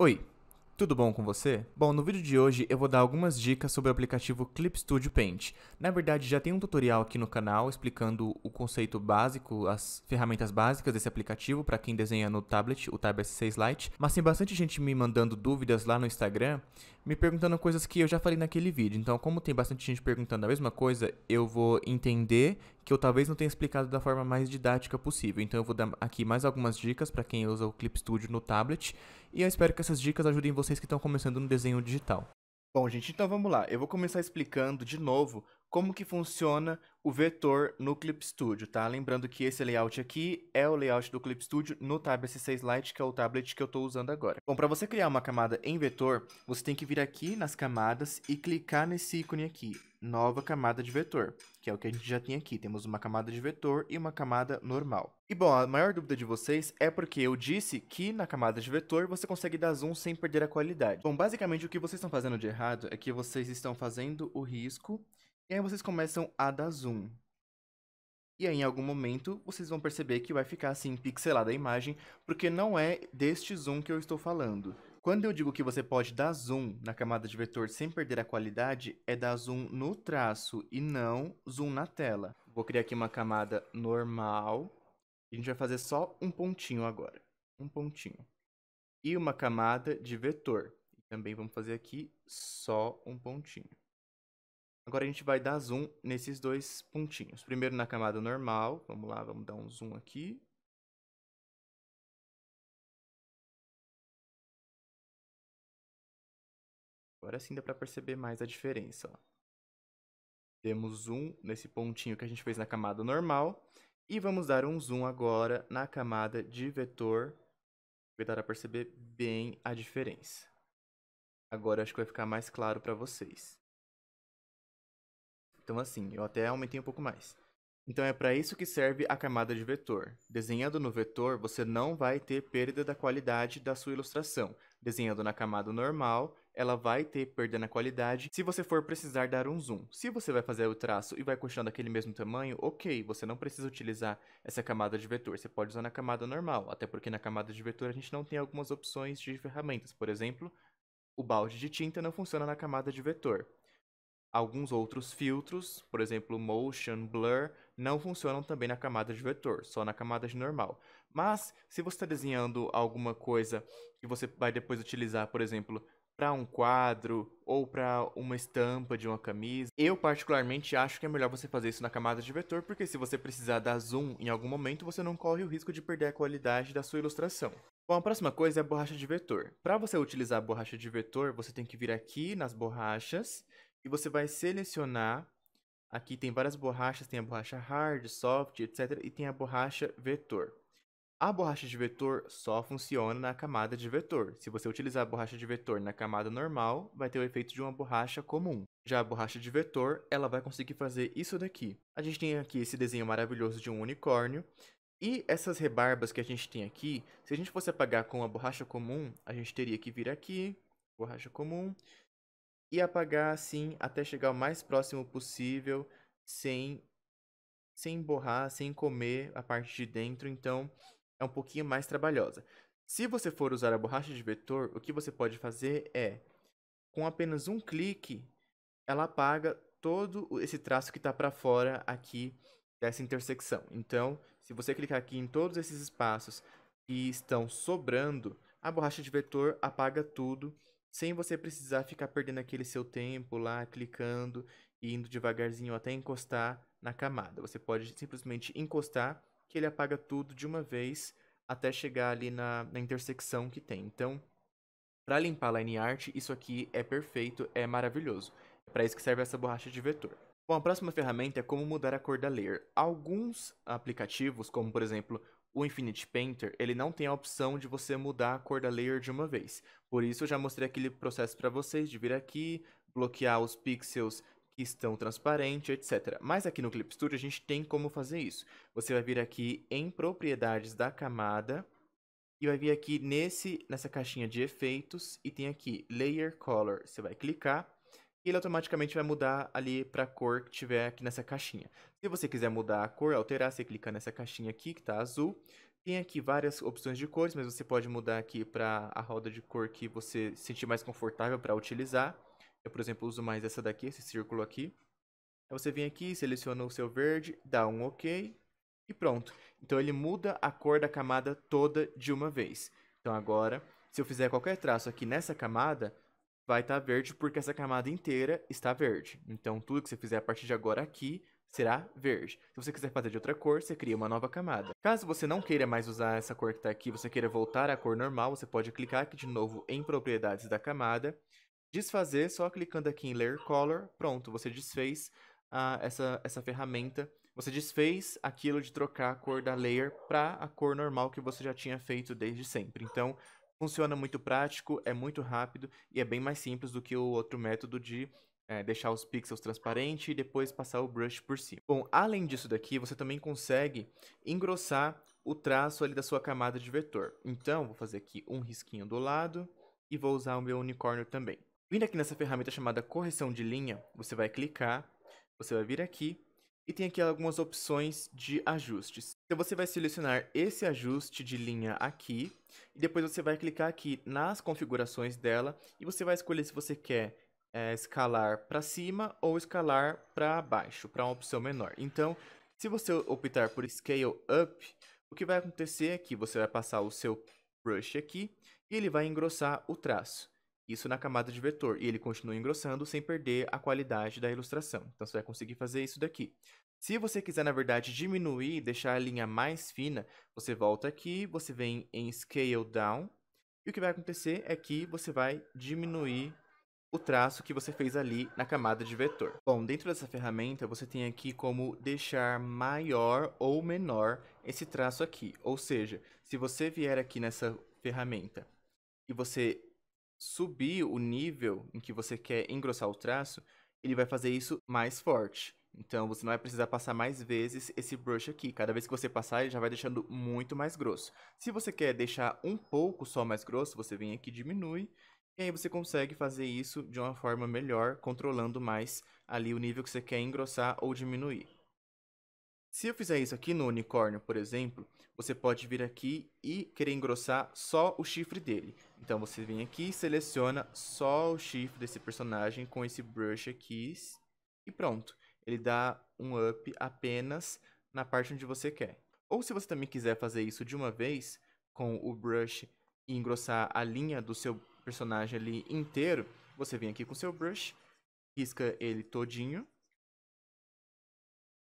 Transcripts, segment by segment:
Oi, tudo bom com você? Bom, no vídeo de hoje eu vou dar algumas dicas sobre o aplicativo Clip Studio Paint. Na verdade, já tem um tutorial aqui no canal explicando o conceito básico, as ferramentas básicas desse aplicativo para quem desenha no tablet, o Tab S6 Lite, mas tem bastante gente me mandando dúvidas lá no Instagram, me perguntando coisas que eu já falei naquele vídeo. Então, como tem bastante gente perguntando a mesma coisa, eu vou entender que eu talvez não tenha explicado da forma mais didática possível. Então eu vou dar aqui mais algumas dicas para quem usa o Clip Studio no tablet e eu espero que essas dicas ajudem vocês que estão começando no desenho digital. Bom, gente, então vamos lá. Eu vou começar explicando de novo como que funciona o vetor no Clip Studio, tá? Lembrando que esse layout aqui é o layout do Clip Studio no Tab S6 Lite, que é o tablet que eu estou usando agora. Bom, para você criar uma camada em vetor, você tem que vir aqui nas camadas e clicar nesse ícone aqui, nova camada de vetor, que é o que a gente já tem aqui. Temos uma camada de vetor e uma camada normal. E bom, a maior dúvida de vocês é porque eu disse que na camada de vetor você consegue dar zoom sem perder a qualidade. Bom, basicamente o que vocês estão fazendo de errado é que vocês estão fazendo o risco e aí vocês começam a dar zoom. E aí, em algum momento, vocês vão perceber que vai ficar assim pixelada a imagem, porque não é deste zoom que eu estou falando. Quando eu digo que você pode dar zoom na camada de vetor sem perder a qualidade, é dar zoom no traço e não zoom na tela. Vou criar aqui uma camada normal. A gente vai fazer só um pontinho agora. Um pontinho. E uma camada de vetor. Também vamos fazer aqui só um pontinho. Agora a gente vai dar zoom nesses dois pontinhos. Primeiro na camada normal. Vamos lá, vamos dar um zoom aqui. Agora sim dá para perceber mais a diferença. Ó. um zoom nesse pontinho que a gente fez na camada normal. E vamos dar um zoom agora na camada de vetor. Vai dar a perceber bem a diferença. Agora acho que vai ficar mais claro para vocês. Então assim, eu até aumentei um pouco mais. Então é para isso que serve a camada de vetor. Desenhando no vetor, você não vai ter perda da qualidade da sua ilustração. Desenhando na camada normal, ela vai ter perda na qualidade se você for precisar dar um zoom. Se você vai fazer o traço e vai continuar daquele mesmo tamanho, ok, você não precisa utilizar essa camada de vetor, você pode usar na camada normal, até porque na camada de vetor a gente não tem algumas opções de ferramentas, por exemplo, o balde de tinta não funciona na camada de vetor. Alguns outros filtros, por exemplo, motion, blur, não funcionam também na camada de vetor, só na camada de normal. Mas, se você está desenhando alguma coisa que você vai depois utilizar, por exemplo, para um quadro ou para uma estampa de uma camisa. Eu particularmente acho que é melhor você fazer isso na camada de vetor, porque se você precisar dar zoom em algum momento, você não corre o risco de perder a qualidade da sua ilustração. Bom, a próxima coisa é a borracha de vetor. Para você utilizar a borracha de vetor, você tem que vir aqui nas borrachas e você vai selecionar. Aqui tem várias borrachas, tem a borracha hard, soft, etc. E tem a borracha vetor. A borracha de vetor só funciona na camada de vetor. Se você utilizar a borracha de vetor na camada normal, vai ter o efeito de uma borracha comum. Já a borracha de vetor, ela vai conseguir fazer isso daqui. A gente tem aqui esse desenho maravilhoso de um unicórnio. E essas rebarbas que a gente tem aqui, se a gente fosse apagar com a borracha comum, a gente teria que vir aqui, borracha comum, e apagar assim até chegar o mais próximo possível, sem, sem borrar, sem comer a parte de dentro. Então, é um pouquinho mais trabalhosa. Se você for usar a borracha de vetor, o que você pode fazer é, com apenas um clique, ela apaga todo esse traço que está para fora aqui dessa intersecção. Então, se você clicar aqui em todos esses espaços que estão sobrando, a borracha de vetor apaga tudo, sem você precisar ficar perdendo aquele seu tempo lá, clicando e indo devagarzinho até encostar na camada. Você pode simplesmente encostar que ele apaga tudo de uma vez até chegar ali na, na intersecção que tem. Então, para limpar a LineArt, isso aqui é perfeito, é maravilhoso. É para isso que serve essa borracha de vetor. Bom, a próxima ferramenta é como mudar a cor da layer. Alguns aplicativos, como por exemplo o Infinity Painter, ele não tem a opção de você mudar a cor da layer de uma vez. Por isso eu já mostrei aquele processo para vocês de vir aqui, bloquear os pixels estão transparente, etc. Mas aqui no Clip Studio a gente tem como fazer isso. Você vai vir aqui em propriedades da camada e vai vir aqui nesse, nessa caixinha de efeitos e tem aqui Layer Color. Você vai clicar e ele automaticamente vai mudar ali para a cor que tiver aqui nessa caixinha. Se você quiser mudar a cor, alterar, você clica nessa caixinha aqui que está azul. Tem aqui várias opções de cores, mas você pode mudar aqui para a roda de cor que você sentir mais confortável para utilizar. Eu, por exemplo, uso mais essa daqui, esse círculo aqui. você vem aqui, seleciona o seu verde, dá um OK e pronto. Então ele muda a cor da camada toda de uma vez. Então agora, se eu fizer qualquer traço aqui nessa camada, vai estar tá verde porque essa camada inteira está verde. Então tudo que você fizer a partir de agora aqui será verde. Se você quiser fazer de outra cor, você cria uma nova camada. Caso você não queira mais usar essa cor que está aqui, você queira voltar à cor normal, você pode clicar aqui de novo em propriedades da camada desfazer só clicando aqui em Layer Color. Pronto, você desfez ah, essa, essa ferramenta. Você desfez aquilo de trocar a cor da layer para a cor normal que você já tinha feito desde sempre. Então, funciona muito prático, é muito rápido e é bem mais simples do que o outro método de é, deixar os pixels transparentes e depois passar o brush por cima. Bom, além disso daqui, você também consegue engrossar o traço ali da sua camada de vetor. Então, vou fazer aqui um risquinho do lado e vou usar o meu unicórnio também. Vindo aqui nessa ferramenta chamada correção de linha, você vai clicar, você vai vir aqui e tem aqui algumas opções de ajustes. Então você vai selecionar esse ajuste de linha aqui e depois você vai clicar aqui nas configurações dela e você vai escolher se você quer é, escalar para cima ou escalar para baixo, para uma opção menor. Então, se você optar por Scale Up, o que vai acontecer é que você vai passar o seu brush aqui e ele vai engrossar o traço. Isso na camada de vetor, e ele continua engrossando sem perder a qualidade da ilustração. Então você vai conseguir fazer isso daqui. Se você quiser, na verdade, diminuir, e deixar a linha mais fina, você volta aqui, você vem em Scale Down, e o que vai acontecer é que você vai diminuir o traço que você fez ali na camada de vetor. Bom, dentro dessa ferramenta você tem aqui como deixar maior ou menor esse traço aqui. Ou seja, se você vier aqui nessa ferramenta e você subir o nível em que você quer engrossar o traço, ele vai fazer isso mais forte. Então você não vai precisar passar mais vezes esse brush aqui. Cada vez que você passar, ele já vai deixando muito mais grosso. Se você quer deixar um pouco só mais grosso, você vem aqui e diminui. E aí você consegue fazer isso de uma forma melhor, controlando mais ali o nível que você quer engrossar ou diminuir. Se eu fizer isso aqui no unicórnio, por exemplo, você pode vir aqui e querer engrossar só o chifre dele. Então você vem aqui e seleciona só o chifre desse personagem com esse brush aqui e pronto. Ele dá um up apenas na parte onde você quer. Ou se você também quiser fazer isso de uma vez com o brush e engrossar a linha do seu personagem ali inteiro, você vem aqui com o seu brush, risca ele todinho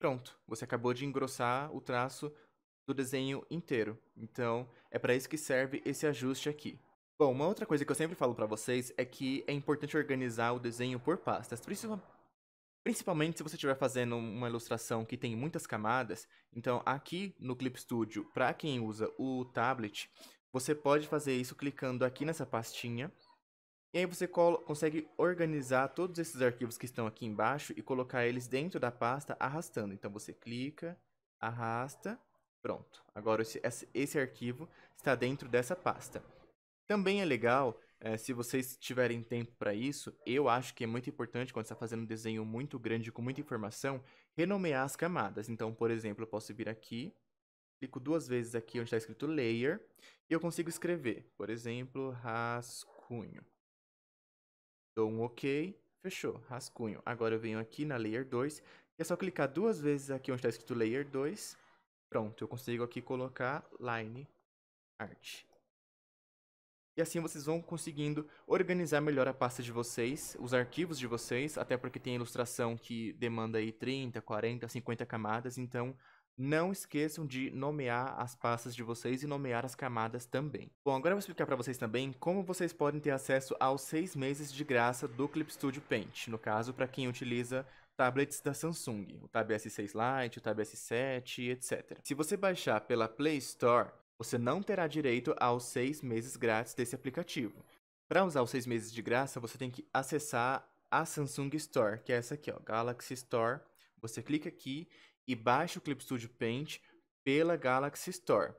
Pronto, você acabou de engrossar o traço do desenho inteiro. Então, é para isso que serve esse ajuste aqui. Bom, uma outra coisa que eu sempre falo para vocês é que é importante organizar o desenho por pastas, principalmente se você estiver fazendo uma ilustração que tem muitas camadas. Então, aqui no Clip Studio, para quem usa o tablet, você pode fazer isso clicando aqui nessa pastinha e aí você consegue organizar todos esses arquivos que estão aqui embaixo e colocar eles dentro da pasta arrastando. Então você clica, arrasta, pronto. Agora esse, esse arquivo está dentro dessa pasta. Também é legal, é, se vocês tiverem tempo para isso, eu acho que é muito importante quando está fazendo um desenho muito grande com muita informação, renomear as camadas. Então, por exemplo, eu posso vir aqui, clico duas vezes aqui onde está escrito Layer, e eu consigo escrever, por exemplo, rascunho dou um OK, fechou, rascunho. Agora eu venho aqui na Layer 2, é só clicar duas vezes aqui onde está escrito Layer 2. Pronto, eu consigo aqui colocar Line Art. E assim vocês vão conseguindo organizar melhor a pasta de vocês, os arquivos de vocês, até porque tem ilustração que demanda aí 30, 40, 50 camadas, então não esqueçam de nomear as pastas de vocês e nomear as camadas também. Bom, agora eu vou explicar para vocês também como vocês podem ter acesso aos seis meses de graça do Clip Studio Paint, no caso para quem utiliza tablets da Samsung, o Tab S6 Lite, o Tab S7, etc. Se você baixar pela Play Store, você não terá direito aos seis meses grátis desse aplicativo. Para usar os seis meses de graça, você tem que acessar a Samsung Store, que é essa aqui, ó, Galaxy Store. Você clica aqui e baixe o Clip Studio Paint pela Galaxy Store.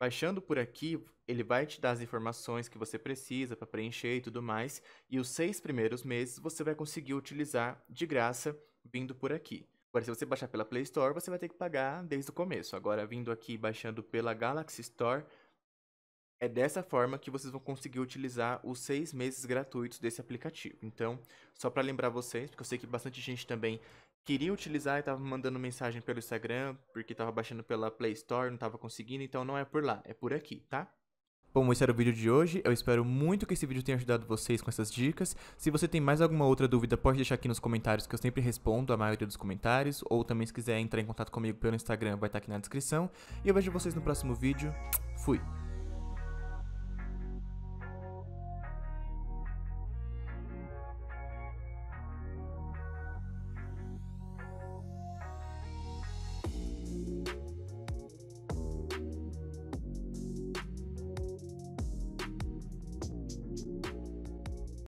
Baixando por aqui, ele vai te dar as informações que você precisa para preencher e tudo mais, e os seis primeiros meses você vai conseguir utilizar de graça vindo por aqui. Agora, se você baixar pela Play Store, você vai ter que pagar desde o começo. Agora, vindo aqui baixando pela Galaxy Store, é dessa forma que vocês vão conseguir utilizar os seis meses gratuitos desse aplicativo. Então, só para lembrar vocês, porque eu sei que bastante gente também queria utilizar e tava mandando mensagem pelo Instagram, porque tava baixando pela Play Store, não tava conseguindo, então não é por lá, é por aqui, tá? Bom, esse era o vídeo de hoje. Eu espero muito que esse vídeo tenha ajudado vocês com essas dicas. Se você tem mais alguma outra dúvida, pode deixar aqui nos comentários que eu sempre respondo a maioria dos comentários. Ou também se quiser entrar em contato comigo pelo Instagram, vai estar aqui na descrição. E eu vejo vocês no próximo vídeo. Fui!